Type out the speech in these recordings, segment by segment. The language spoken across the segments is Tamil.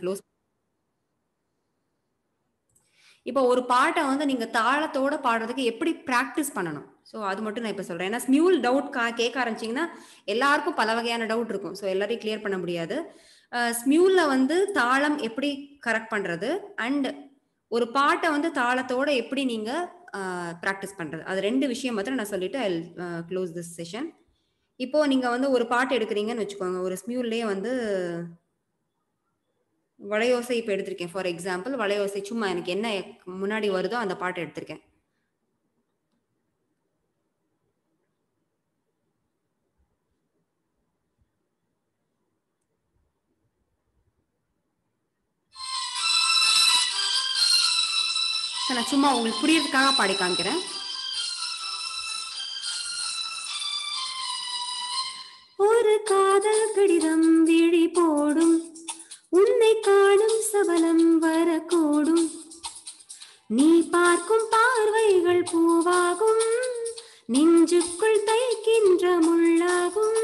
ஃப்ளோஸ் இப்போ ஒரு பாட்டை வந்து நீங்க தாளத்தோட பாடுறதுக்கு எப்படி ப்ராக்டிஸ் பண்ணணும் ஸோ அது மட்டும் நான் இப்போ சொல்றேன் ஏன்னா ஸ்மியூல் டவுட் கா கேட்க ஆரம்பிச்சிங்கன்னா எல்லாருக்கும் பல வகையான டவுட் இருக்கும் ஸோ எல்லாரையும் கிளியர் பண்ண முடியாது ஸ்மியூல்ல வந்து தாளம் எப்படி கரெக்ட் பண்றது அண்ட் ஒரு பாட்டை வந்து தாளத்தோட எப்படி நீங்க ப்ராக்டிஸ் பண்றது அது ரெண்டு விஷயம் மாத்திரம் நான் சொல்லிட்டு ஐ க்ளோஸ் திஸ் செஷன் இப்போ நீங்க வந்து ஒரு பாட்டு எடுக்கிறீங்கன்னு வச்சுக்கோங்க ஒரு ஸ்மியூல்லேயே வந்து வளையோசை இப்போ எடுத்திருக்கேன் ஃபார் எக்ஸாம்பிள் வளையோசை சும்மா எனக்கு என்ன முன்னாடி வருதோ அந்த பாட்டு எடுத்திருக்கேன் நான் சும்மா உங்களுக்கு புரியறதுக்காக பாடி காமிக்கிறேன் ஒரு காதல் கடிதம் சபலம் வரக்கூடும் நீ பார்க்கும் பார்வைகள் பூவாகும் நெஞ்சுக்குள் தைக்கின்ற முள்ளாகும்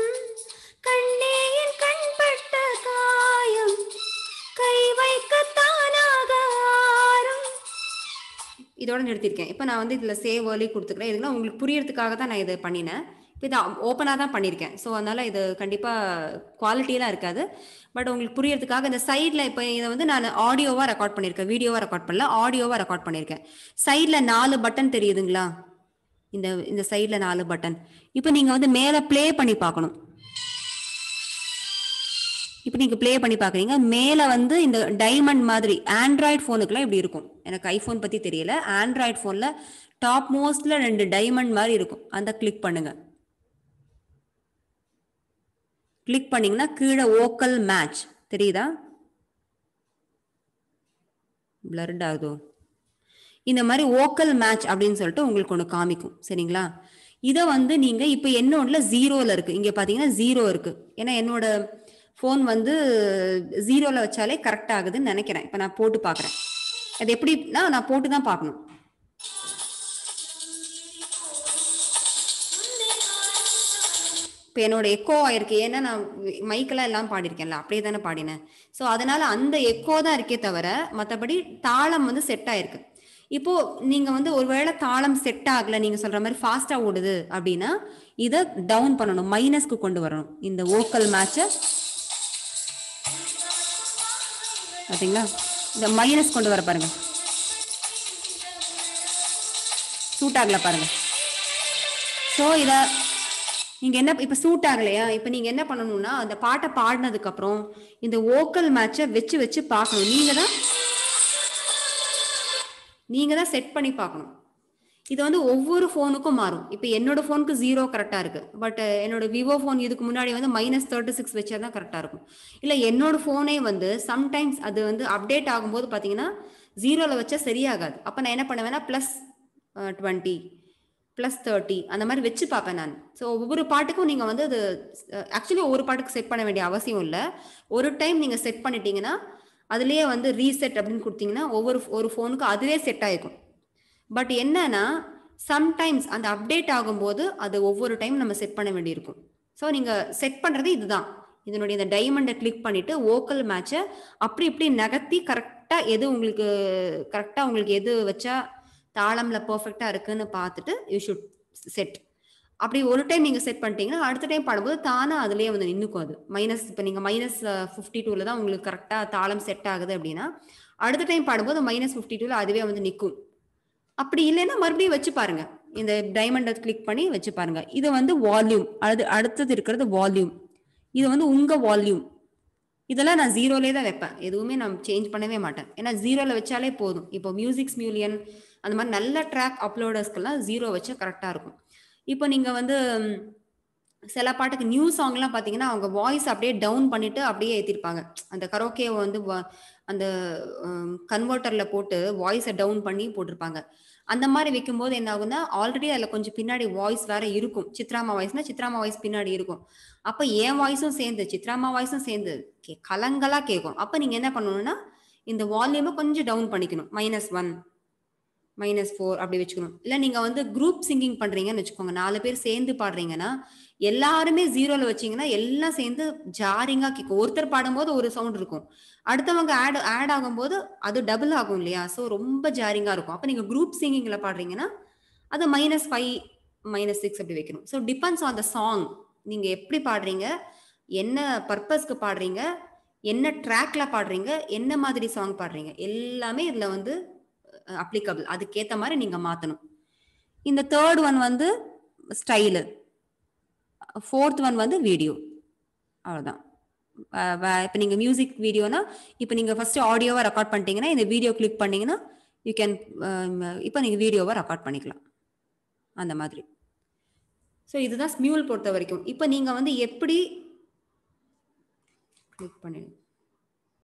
கண்ணே கண்பட்ட காயம் கை வைக்கத்தானாக இதோட நிறுத்திருக்கேன் இப்போ நான் வந்து இதில் சேவ் வலி கொடுத்துக்கிறேன் இதெல்லாம் உங்களுக்கு புரியறதுக்காக தான் நான் இதை பண்ணினேன் இதை ஓப்பனாக தான் பண்ணியிருக்கேன் ஸோ அதனால் இது கண்டிப்பாக குவாலிட்டியெலாம் இருக்காது பட் உங்களுக்கு புரியறதுக்காக இந்த சைடில் இப்போ இதை வந்து நான் ஆடியோவாக ரெக்கார்ட் பண்ணியிருக்கேன் வீடியோவாக ரெக்கார்ட் பண்ணல ஆடியோவாக ரெக்கார்ட் பண்ணியிருக்கேன் சைடில் நாலு பட்டன் தெரியுதுங்களா இந்த இந்த சைடில் நாலு பட்டன் இப்போ நீங்கள் வந்து மேலே ப்ளே பண்ணி பார்க்கணும் இப்போ நீங்கள் ப்ளே பண்ணி பார்க்குறீங்க மேலே வந்து இந்த டைமண்ட் மாதிரி ஆண்ட்ராய்ட் ஃபோனுக்குலாம் இப்படி இருக்கும் எனக்கு ஐஃபோன் பற்றி தெரியல ஆண்ட்ராய்ட் ஃபோனில் டாப் மோஸ்டில் ரெண்டு டைமண்ட் மாதிரி இருக்கும் அந்த கிளிக் பண்ணுங்கள் கிளிக் பண்ணீங்கன்னா கீழே ஓக்கல் மேட்ச் தெரியுதா பிளர்ட் ஆகுதோ இந்த மாதிரி ஓக்கல் மேட்ச் அப்படின்னு சொல்லிட்டு உங்களுக்கு ஒன்று காமிக்கும் சரிங்களா இதை வந்து நீங்கள் இப்போ என்னோட ஜீரோவில் இருக்குது இங்கே பார்த்தீங்கன்னா ஜீரோ இருக்குது ஏன்னா என்னோட ஃபோன் வந்து ஜீரோவில் வச்சாலே கரெக்ட் ஆகுதுன்னு நினைக்கிறேன் இப்போ நான் போட்டு பார்க்குறேன் அது எப்படின்னா நான் போட்டு தான் பார்க்கணும் இப்போ என்னோட எக்கோ ஆயிருக்கு ஏன்னா நான் மைக்கெல்லாம் எல்லாம் பாடியிருக்கேன்ல அப்படியே தானே பாடினேன் ஸோ அதனால அந்த எக்கோ தான் இருக்கே தவிர மற்றபடி தாளம் வந்து செட் ஆயிருக்கு இப்போ நீங்க வந்து ஒருவேளை தாளம் செட் ஆகல நீங்க சொல்ற மாதிரி ஃபாஸ்டா ஓடுது அப்படின்னா இதை டவுன் பண்ணணும் மைனஸ்க்கு கொண்டு வரணும் இந்த ஓக்கல் மேட்ச பாத்தீங்களா இந்த மைனஸ் கொண்டு வர பாருங்க சூட் ஆகல பாருங்க ஸோ இதை நீங்க என்ன இப்ப சூட் ஆகலையா இப்ப நீங்க என்ன பண்ணணும்னா அந்த பாட்டை பாடினதுக்கு அப்புறம் இந்த ஓக்கல் மேட்ச வச்சு வச்சு பார்க்கணும் நீங்க தான் நீங்க தான் செட் பண்ணி பார்க்கணும் இது வந்து ஒவ்வொரு ஃபோனுக்கும் மாறும் இப்போ என்னோட ஃபோனுக்கு ஜீரோ கரெக்டாக இருக்கு பட் என்னோட விவோ ஃபோன் இதுக்கு முன்னாடி வந்து மைனஸ் தேர்ட்டி சிக்ஸ் வச்சா தான் கரெக்டாக இருக்கும் இல்லை என்னோட ஃபோனே வந்து சம்டைம்ஸ் அது வந்து அப்டேட் ஆகும்போது பார்த்தீங்கன்னா ஜீரோவில் வச்சா சரியாகாது அப்போ நான் என்ன பண்ணுவேன்னா ப்ளஸ் டுவெண்ட்டி ப்ளஸ் தேர்ட்டி அந்த மாதிரி வச்சு பார்ப்பேன் நான் ஸோ ஒவ்வொரு பாட்டுக்கும் நீங்கள் வந்து அது ஆக்சுவலி ஒவ்வொரு பாட்டுக்கு செட் பண்ண வேண்டிய அவசியம் இல்லை ஒரு டைம் நீங்கள் செட் பண்ணிட்டீங்கன்னா அதுலேயே வந்து ரீசெட் அப்படின்னு கொடுத்தீங்கன்னா ஒவ்வொரு ஒரு ஃபோனுக்கு அதுவே செட் ஆகிருக்கும் பட் என்னன்னா சம்டைம்ஸ் அந்த அப்டேட் ஆகும்போது அது ஒவ்வொரு டைம் நம்ம செட் பண்ண வேண்டியிருக்கும் ஸோ நீங்கள் செட் பண்ணுறது இதுதான் இதனுடைய இந்த டைமண்டை கிளிக் பண்ணிட்டு ஓக்கல் மேட்சை அப்படி இப்படி நகர்த்தி கரெக்டாக எது உங்களுக்கு கரெக்டாக உங்களுக்கு எது வச்சா தாளம்ல பர்ஃபெக்டா இருக்குன்னு பார்த்துட்டு யூ ஷுட் செட் அப்படி ஒரு டைம் நீங்க செட் பண்ணிட்டீங்கன்னா அடுத்த டைம் பாடும்போது தானா அதுலயே வந்து நின்னுக்கும் அது மைனஸ் இப்போ நீங்க மைனஸ் ஃபிஃப்டி டூல தான் உங்களுக்கு கரெக்டா தாளம் செட் ஆகுது அப்படின்னா அடுத்த டைம் பாடும்போது மைனஸ் பிப்டி டூல அதுவே வந்து நிற்கும் அப்படி இல்லைன்னா மறுபடியும் வச்சு பாருங்க இந்த டைமண்டை கிளிக் பண்ணி வச்சு பாருங்க இது வந்து வால்யூம் அது அடுத்தது இருக்கிறது வால்யூம் இது வந்து உங்க வால்யூம் இதெல்லாம் நான் ஜீரோலே தான் வைப்பேன் எதுவுமே நான் சேஞ்ச் பண்ணவே மாட்டேன் ஏன்னா ஜீரோவில் வச்சாலே போதும் இப்போ மியூசிக்ஸ் மியூலியன் அந்த மாதிரி நல்ல ட்ராக் அப்லோடர்ஸ்க்கெல்லாம் ஜீரோ வச்சா கரெக்டாக இருக்கும் இப்போ நீங்கள் வந்து சில பாட்டுக்கு நியூ சாங்லாம் பார்த்தீங்கன்னா அவங்க வாய்ஸ் அப்படியே டவுன் பண்ணிட்டு அப்படியே ஏற்றிருப்பாங்க அந்த கரோக்கேவை வந்து அந்த கன்வெர்ட்டரில் போட்டு வாய்ஸை டவுன் பண்ணி போட்டிருப்பாங்க அந்த மாதிரி வைக்கும்போது என்ன ஆகுதுன்னா ஆல்ரெடி அதில் கொஞ்சம் பின்னாடி வாய்ஸ் வேற இருக்கும் சித்ராமா வாய்ஸ்னா சித்ராமா வாய்ஸ் பின்னாடி இருக்கும் அப்போ என் வாய்ஸும் சேர்ந்து சித்ராமா வாய்ஸும் சேர்ந்து கலங்கலாக கேட்கும் அப்போ நீங்கள் என்ன பண்ணணும்னா இந்த வால்யூமை கொஞ்சம் டவுன் பண்ணிக்கணும் மைனஸ் ஒன் மைனஸ் ஃபோர் அப்படி வச்சுக்கணும் இல்லை நீங்கள் வந்து குரூப் சிங்கிங் பண்ணுறீங்கன்னு வச்சுக்கோங்க நாலு பேர் சேர்ந்து பாடுறீங்கன்னா எல்லாருமே ஜீரோவில் வச்சிங்கன்னா எல்லாம் சேர்ந்து ஜாரிங்காக கேட்கும் ஒருத்தர் பாடும்போது ஒரு சவுண்ட் இருக்கும் அடுத்தவங்க ஆட் ஆட் ஆகும்போது அது டபுள் ஆகும் இல்லையா ஸோ ரொம்ப ஜாரிங்காக இருக்கும் அப்போ நீங்கள் குரூப் சிங்கிங்கில் பாடுறீங்கன்னா அது மைனஸ் ஃபைவ் மைனஸ் சிக்ஸ் அப்படி வைக்கணும் so depends on the song நீங்கள் எப்படி பாடுறீங்க என்ன பர்பஸ்க்கு பாடுறீங்க என்ன ட்ராக்ல பாடுறீங்க என்ன மாதிரி சாங் பாடுறீங்க எல்லாமே இதில் வந்து அப்ளிகபிள் அதுக்கேற்ற மாதிரி நீங்க மாத்தணும் இந்த தேர்ட் ஒன் வந்து ஸ்டைலு ஃபோர்த் ஒன் வந்து வீடியோ அவ்வளோதான் இப்போ நீங்கள் மியூசிக் வீடியோனா இப்போ நீங்கள் ஃபர்ஸ்ட் ஆடியோவை ரெக்கார்ட் பண்ணிட்டீங்கன்னா இந்த வீடியோ கிளிக் பண்ணிங்கன்னா யூ கேன் இப்போ நீங்கள் வீடியோவை ரெக்கார்ட் பண்ணிக்கலாம் அந்த மாதிரி ஸோ இதுதான் ஸ்மியூல் பொறுத்த வரைக்கும் இப்போ நீங்கள் வந்து எப்படி கிளிக் பண்ணிடுங்க